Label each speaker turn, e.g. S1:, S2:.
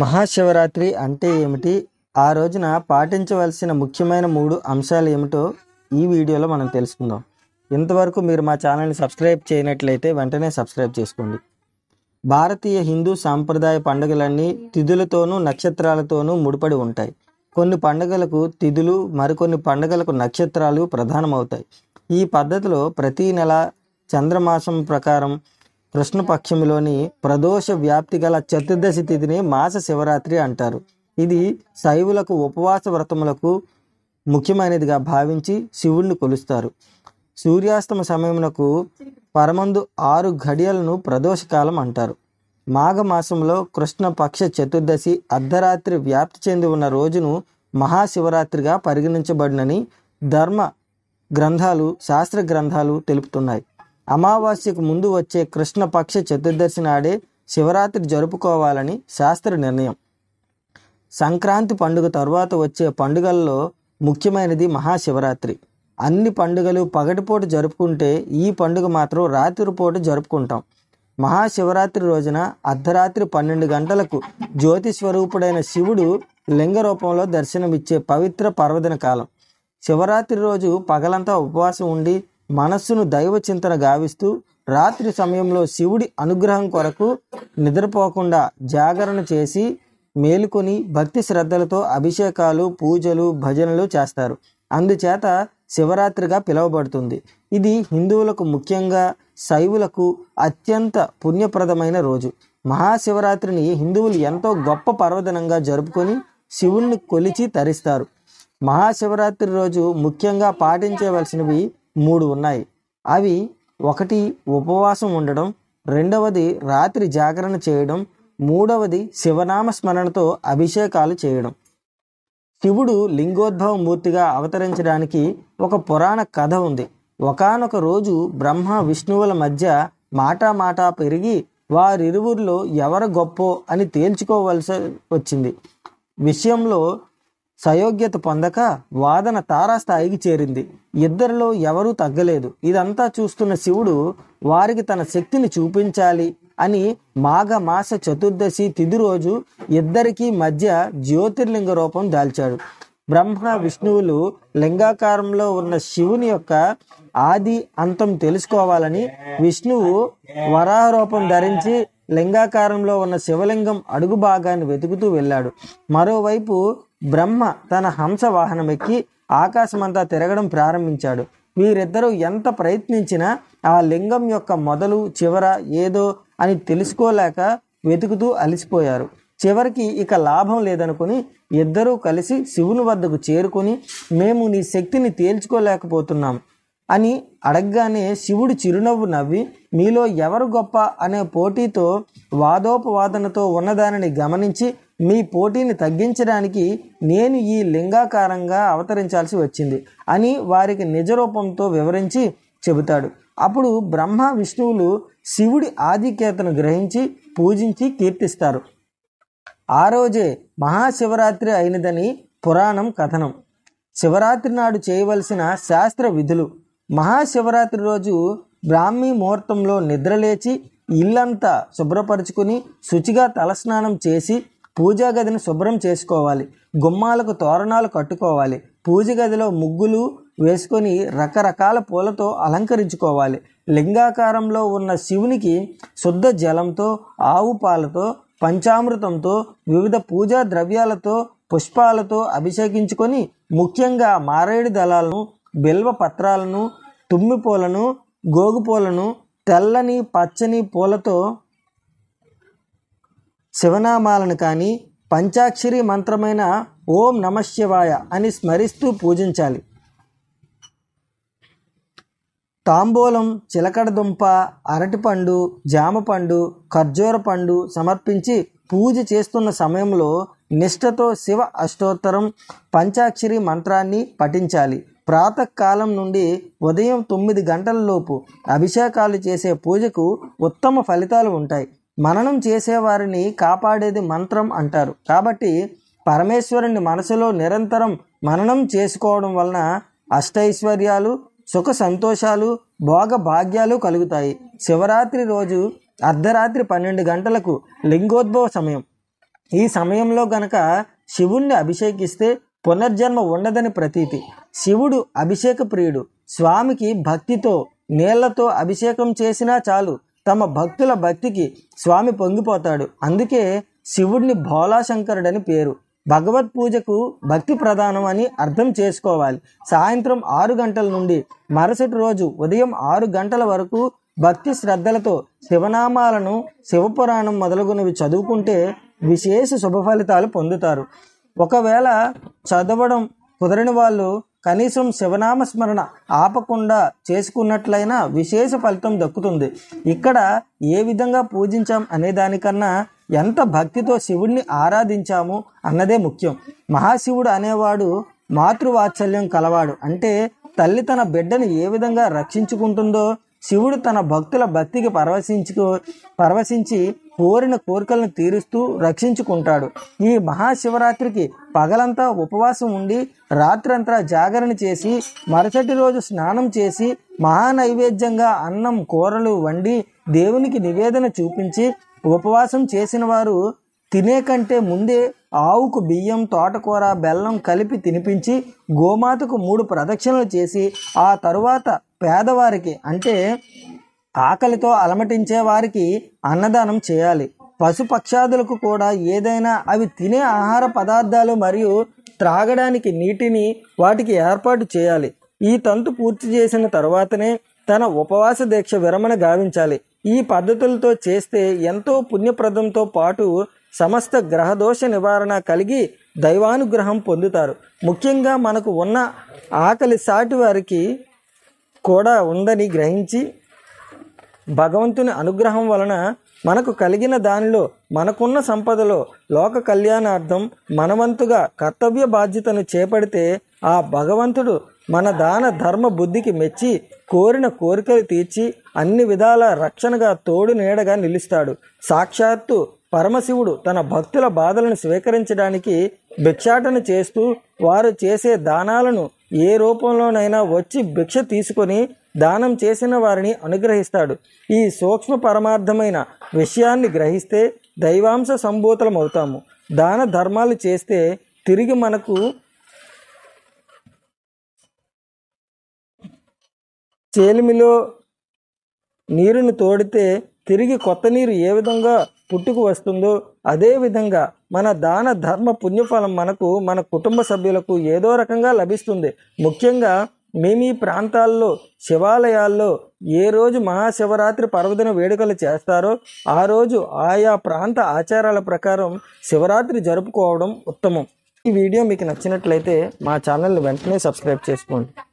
S1: మహాశివరాత్రి అంటే ఏమిటి ఆ రోజున పాటించవలసిన ముఖ్యమైన మూడు అంశాలు ఏమిటో ఈ వీడియోలో మనం తెలుసుకుందాం ఇంతవరకు మీరు మా ఛానల్ని సబ్స్క్రైబ్ చేయనట్లయితే వెంటనే సబ్స్క్రైబ్ చేసుకోండి భారతీయ హిందూ సాంప్రదాయ పండుగలన్నీ తిథులతోనూ నక్షత్రాలతోనూ ముడిపడి ఉంటాయి కొన్ని పండుగలకు తిథులు మరికొన్ని పండుగలకు నక్షత్రాలు ప్రధానమవుతాయి ఈ పద్ధతిలో ప్రతీ నెల చంద్రమాసం ప్రకారం కృష్ణపక్షంలోని ప్రదోష వ్యాప్తి గల చతుర్దశి తిథిని మాస శివరాత్రి అంటారు ఇది శైవులకు ఉపవాస వ్రతములకు ముఖ్యమైనదిగా భావించి శివుణ్ణి కొలుస్తారు సూర్యాస్తమ సమయమునకు పరమందు ఆరు ఘడియలను ప్రదోషకాలం అంటారు మాఘమాసంలో కృష్ణపక్ష చతుర్దశి అర్ధరాత్రి వ్యాప్తి చెంది ఉన్న రోజును మహాశివరాత్రిగా పరిగణించబడినని ధర్మ గ్రంథాలు శాస్త్ర గ్రంథాలు తెలుపుతున్నాయి అమావాస్యకు ముందు వచ్చే కృష్ణపక్ష చతుర్దశి నాడే శివరాత్రి జరుపుకోవాలని శాస్త్ర నిర్ణయం సంక్రాంతి పండుగ తర్వాత వచ్చే పండుగల్లో ముఖ్యమైనది మహాశివరాత్రి అన్ని పండుగలు పగటిపూట జరుపుకుంటే ఈ పండుగ మాత్రం రాత్రిపూట జరుపుకుంటాం మహాశివరాత్రి రోజున అర్ధరాత్రి పన్నెండు గంటలకు జ్యోతి స్వరూపుడైన శివుడు లింగ రూపంలో దర్శనమిచ్చే పవిత్ర పర్వదిన కాలం శివరాత్రి రోజు పగలంతా ఉపవాసం ఉండి మనస్సును దైవ చింతన గావిస్తూ రాత్రి సమయంలో శివుడి అనుగ్రహం కొరకు నిద్రపోకుండా జాగరణ చేసి మేలుకొని భక్తి శ్రద్ధలతో అభిషేకాలు పూజలు భజనలు చేస్తారు అందుచేత శివరాత్రిగా పిలువబడుతుంది ఇది హిందువులకు ముఖ్యంగా శైవులకు అత్యంత పుణ్యప్రదమైన రోజు మహాశివరాత్రిని హిందువులు ఎంతో గొప్ప పర్వదినంగా జరుపుకొని శివుణ్ణి కొలిచి తరిస్తారు మహాశివరాత్రి రోజు ముఖ్యంగా పాటించవలసినవి మూడు ఉన్నాయి అవి ఒకటి ఉపవాసం ఉండడం రెండవది రాత్రి జాగరణ చేయడం మూడవది శివనామ స్మరణతో అభిషేకాలు చేయడం శివుడు లింగోద్భవ మూర్తిగా అవతరించడానికి ఒక పురాణ కథ ఉంది ఒకనొక రోజు బ్రహ్మ విష్ణువుల మధ్య మాటామాటా పెరిగి వారిరువురిలో ఎవరు గొప్పో అని తేల్చుకోవలసి వచ్చింది విషయంలో సయోగ్యత పొందక వాదన తారాస్థాయికి చేరింది ఇద్దరిలో ఎవరూ తగ్గలేదు ఇదంతా చూస్తున్న శివుడు వారికి తన శక్తిని చూపించాలి అని మాఘమాస చతుర్దశి తిది రోజు ఇద్దరికీ మధ్య జ్యోతిర్లింగ రూపం దాల్చాడు బ్రహ్మ విష్ణువులు లింగాకారంలో ఉన్న శివుని యొక్క ఆది అంతం తెలుసుకోవాలని విష్ణువు వరాహ రూపం ధరించి లింగాకారంలో ఉన్న శివలింగం అడుగు భాగాన్ని వెతుకుతూ వెళ్ళాడు మరోవైపు బ్రహ్మ తన హంస ఎక్కి ఆకాశమంతా తిరగడం ప్రారంభించాడు వీరిద్దరూ ఎంత ప్రయత్నించినా ఆ లింగం యొక్క మొదలు చివర ఏదో అని తెలుసుకోలేక వెతుకుతూ అలసిపోయారు చివరికి ఇక లాభం లేదనుకుని ఇద్దరూ కలిసి శివుని వద్దకు చేరుకొని మేము నీ శక్తిని తేల్చుకోలేకపోతున్నాం అని అడగగానే శివుడు చిరునవ్వు నవ్వి మీలో ఎవరు గొప్ప అనే పోటీతో వాదోపవాదనతో ఉన్నదానిని గమనించి మీ పోటీని తగ్గించడానికి నేను ఈ లింగాకారంగా అవతరించాల్సి వచ్చింది అని వారికి నిజరూపంతో వివరించి చెబుతాడు అప్పుడు బ్రహ్మ విష్ణువులు శివుడి ఆధిక్యతను గ్రహించి పూజించి కీర్తిస్తారు ఆ రోజే మహాశివరాత్రి అయినదని పురాణం కథనం శివరాత్రి నాడు చేయవలసిన శాస్త్ర విధులు మహాశివరాత్రి రోజు బ్రాహ్మీ ముహూర్తంలో నిద్రలేచి ఇల్లంతా శుభ్రపరుచుకుని శుచిగా తలస్నానం చేసి పూజా గదిని శుభ్రం చేసుకోవాలి గుమ్మాలకు తోరణాలు కట్టుకోవాలి పూజ గదిలో ముగ్గులు వేసుకొని రకరకాల పూలతో అలంకరించుకోవాలి లింగాకారంలో ఉన్న శివునికి శుద్ధ జలంతో ఆవు పాలతో పంచామృతంతో వివిధ పూజా ద్రవ్యాలతో పుష్పాలతో అభిషేకించుకొని ముఖ్యంగా మారేడు దళాలను బిల్వ పత్రాలను తుమ్మి పూలను గోగు పూలను తెల్లని పచ్చని పూలతో శివనామాలను కానీ పంచాక్షరి మంత్రమైన ఓం నమశివాయ అని స్మరిస్తూ పూజించాలి తాంబూలం చిలకడదుంప అరటిపండు జామపండు ఖర్జూర పండు సమర్పించి పూజ చేస్తున్న సమయంలో నిష్ఠతో శివ అష్టోత్తరం పంచాక్షరి మంత్రాన్ని పఠించాలి ప్రాతకాలం నుండి ఉదయం తొమ్మిది గంటలలోపు అభిషేకాలు చేసే పూజకు ఉత్తమ ఫలితాలు ఉంటాయి మననం చేసేవారిని కాపాడేది మంత్రం అంటారు కాబట్టి పరమేశ్వరుని మనసులో నిరంతరం మననం చేసుకోవడం వలన అష్టైశ్వర్యాలు సుఖ సంతోషాలు భోగ భాగ్యాలు కలుగుతాయి శివరాత్రి రోజు అర్ధరాత్రి పన్నెండు గంటలకు లింగోద్భవ సమయం ఈ సమయంలో గనక శివుణ్ణి అభిషేకిస్తే పునర్జన్మ ఉండదని ప్రతీతి శివుడు అభిషేక ప్రియుడు స్వామికి భక్తితో నీళ్లతో అభిషేకం చేసినా చాలు తమ భక్తుల భక్తికి స్వామి పొంగిపోతాడు అందుకే శివుడిని భోలాశంకరుడని పేరు భగవత్ పూజకు భక్తి ప్రధానం అని అర్థం చేసుకోవాలి సాయంత్రం ఆరు గంటల నుండి మరుసటి రోజు ఉదయం ఆరు గంటల వరకు భక్తి శ్రద్ధలతో శివనామాలను శివపురాణం మొదలగునవి చదువుకుంటే విశేష శుభ ఫలితాలు పొందుతారు ఒకవేళ చదవడం కుదరని వాళ్ళు కనీసం శివనామ స్మరణ ఆపకుండా చేసుకున్నట్లయినా విశేష ఫలితం దక్కుతుంది ఇక్కడ ఏ విధంగా పూజించాం అనే దానికన్నా ఎంత భక్తితో శివుణ్ణి ఆరాధించాము అన్నదే ముఖ్యం మహాశివుడు అనేవాడు మాతృవాత్సల్యం కలవాడు అంటే తల్లి తన బిడ్డను ఏ విధంగా రక్షించుకుంటుందో శివుడు తన భక్తుల భక్తికి పరవశించుకో పరవశించి కోరిన కోరికలను తీరుస్తూ రక్షించుకుంటాడు ఈ మహాశివరాత్రికి పగలంతా ఉపవాసం ఉండి రాత్రంతా జాగరణ చేసి మరుసటి రోజు స్నానం చేసి మహానైవేద్యంగా అన్నం కూరలు వండి దేవునికి నివేదన చూపించి ఉపవాసం చేసిన వారు తినే కంటే ముందే ఆవుకు బియ్యం తోటకూర బెల్లం కలిపి తినిపించి గోమాతకు మూడు ప్రదక్షిణలు చేసి ఆ తరువాత పేదవారికి అంటే ఆకలితో అలమటించే వారికి అన్నదానం చేయాలి పశుపక్షాదులకు కూడా ఏదైనా అవి తినే ఆహార పదార్థాలు మరియు త్రాగడానికి నీటిని వాటికి ఏర్పాటు చేయాలి ఈ తంతు పూర్తి చేసిన తర్వాతనే తన ఉపవాస దీక్ష విరమణ గావించాలి ఈ పద్ధతులతో చేస్తే ఎంతో పుణ్యప్రదంతో పాటు సమస్త గ్రహదోష నివారణ కలిగి దైవానుగ్రహం పొందుతారు ముఖ్యంగా మనకు ఉన్న ఆకలి సాటి వారికి కూడా ఉందని గ్రహించి భగవంతుని అనుగ్రహం వలన మనకు కలిగిన దానిలో మనకున్న సంపదలో లోక కళ్యాణార్థం మనవంతుగా కర్తవ్య బాధ్యతను చేపడితే ఆ భగవంతుడు మన దాన ధర్మ బుద్ధికి మెచ్చి కోరిన కోరికలు తీర్చి అన్ని విధాల రక్షణగా తోడు నీడగా నిలుస్తాడు సాక్షాత్తు పరమశివుడు తన భక్తుల బాధలను స్వీకరించడానికి భిక్షాటన చేస్తూ వారు చేసే దానాలను ఏ రూపంలోనైనా వచ్చి భిక్ష తీసుకొని దానం చేసిన వారిని అనుగ్రహిస్తాడు ఈ సూక్ష్మ పరమార్థమైన విషయాన్ని గ్రహిస్తే దైవాంశ సంభూతలమవుతాము దాన ధర్మాలు చేస్తే తిరిగి మనకు చేలిమిలో నీరును తోడితే తిరిగి కొత్త నీరు ఏ విధంగా పుట్టుకు వస్తుందో అదేవిధంగా మన దాన ధర్మ పుణ్యఫలం మనకు మన కుటుంబ సభ్యులకు ఏదో రకంగా లభిస్తుంది ముఖ్యంగా మేము ఈ ప్రాంతాల్లో శివాలయాల్లో ఏ రోజు మహాశివరాత్రి పర్వదిన వేడుకలు చేస్తారో ఆ రోజు ఆయా ప్రాంత ఆచారాల ప్రకారం శివరాత్రి జరుపుకోవడం ఉత్తమం ఈ వీడియో మీకు నచ్చినట్లయితే మా ఛానల్ని వెంటనే సబ్స్క్రైబ్ చేసుకోండి